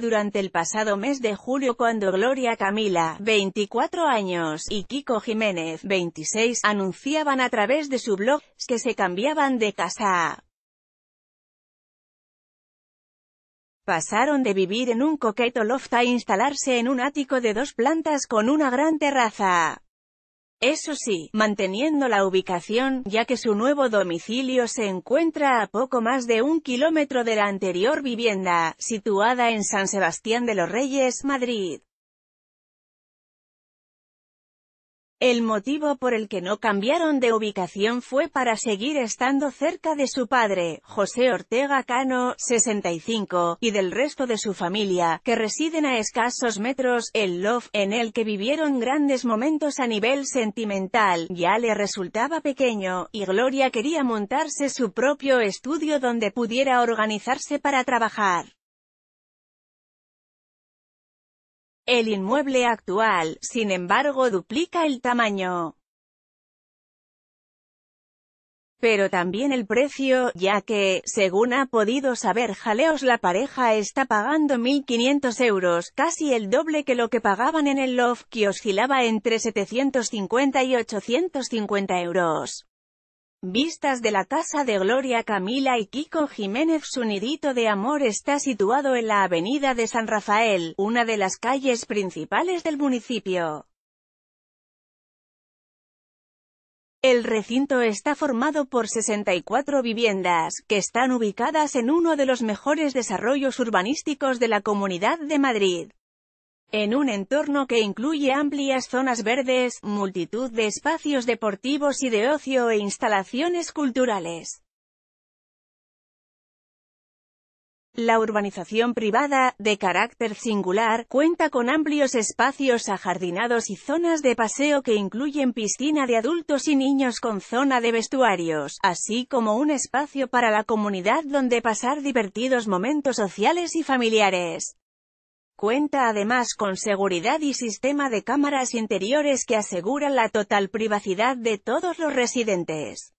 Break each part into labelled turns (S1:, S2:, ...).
S1: durante el pasado mes de julio cuando Gloria Camila, 24 años, y Kiko Jiménez, 26, anunciaban a través de su blog, que se cambiaban de casa. Pasaron de vivir en un coqueto loft a instalarse en un ático de dos plantas con una gran terraza. Eso sí, manteniendo la ubicación, ya que su nuevo domicilio se encuentra a poco más de un kilómetro de la anterior vivienda, situada en San Sebastián de los Reyes, Madrid. El motivo por el que no cambiaron de ubicación fue para seguir estando cerca de su padre, José Ortega Cano, 65, y del resto de su familia, que residen a escasos metros, el loft, en el que vivieron grandes momentos a nivel sentimental, ya le resultaba pequeño, y Gloria quería montarse su propio estudio donde pudiera organizarse para trabajar. El inmueble actual, sin embargo duplica el tamaño. Pero también el precio, ya que, según ha podido saber Jaleos la pareja está pagando 1.500 euros, casi el doble que lo que pagaban en el loft que oscilaba entre 750 y 850 euros. Vistas de la Casa de Gloria Camila y Kiko Jiménez Su nidito de amor está situado en la avenida de San Rafael, una de las calles principales del municipio. El recinto está formado por 64 viviendas, que están ubicadas en uno de los mejores desarrollos urbanísticos de la Comunidad de Madrid en un entorno que incluye amplias zonas verdes, multitud de espacios deportivos y de ocio e instalaciones culturales. La urbanización privada, de carácter singular, cuenta con amplios espacios ajardinados y zonas de paseo que incluyen piscina de adultos y niños con zona de vestuarios, así como un espacio para la comunidad donde pasar divertidos momentos sociales y familiares. Cuenta además con seguridad y sistema de cámaras interiores que aseguran la total privacidad de todos los residentes.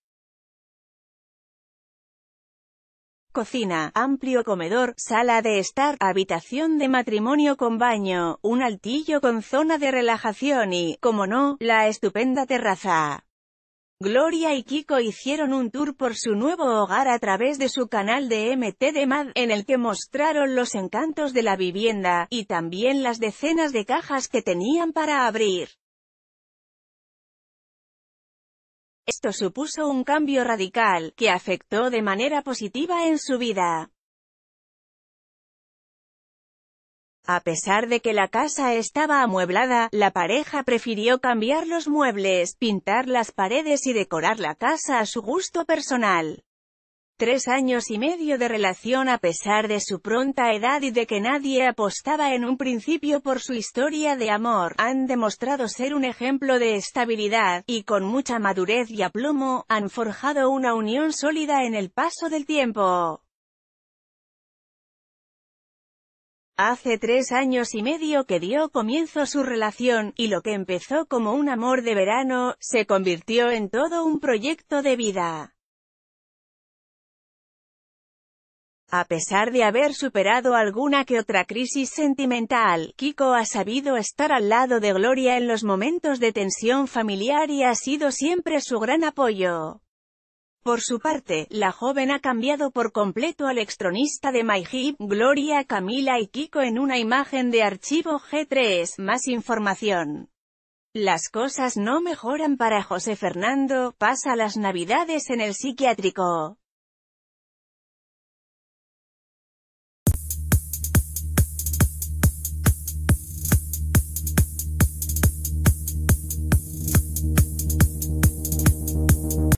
S1: cocina, amplio comedor, sala de estar, habitación de matrimonio con baño, un altillo con zona de relajación y, como no, la estupenda terraza. Gloria y Kiko hicieron un tour por su nuevo hogar a través de su canal de de Mad, en el que mostraron los encantos de la vivienda, y también las decenas de cajas que tenían para abrir. Esto supuso un cambio radical, que afectó de manera positiva en su vida. A pesar de que la casa estaba amueblada, la pareja prefirió cambiar los muebles, pintar las paredes y decorar la casa a su gusto personal. Tres años y medio de relación a pesar de su pronta edad y de que nadie apostaba en un principio por su historia de amor, han demostrado ser un ejemplo de estabilidad, y con mucha madurez y aplomo, han forjado una unión sólida en el paso del tiempo. Hace tres años y medio que dio comienzo su relación, y lo que empezó como un amor de verano, se convirtió en todo un proyecto de vida. A pesar de haber superado alguna que otra crisis sentimental, Kiko ha sabido estar al lado de Gloria en los momentos de tensión familiar y ha sido siempre su gran apoyo. Por su parte, la joven ha cambiado por completo al extronista de My Gloria, Camila y Kiko en una imagen de archivo G3. Más información. Las cosas no mejoran para José Fernando, pasa las navidades en el psiquiátrico.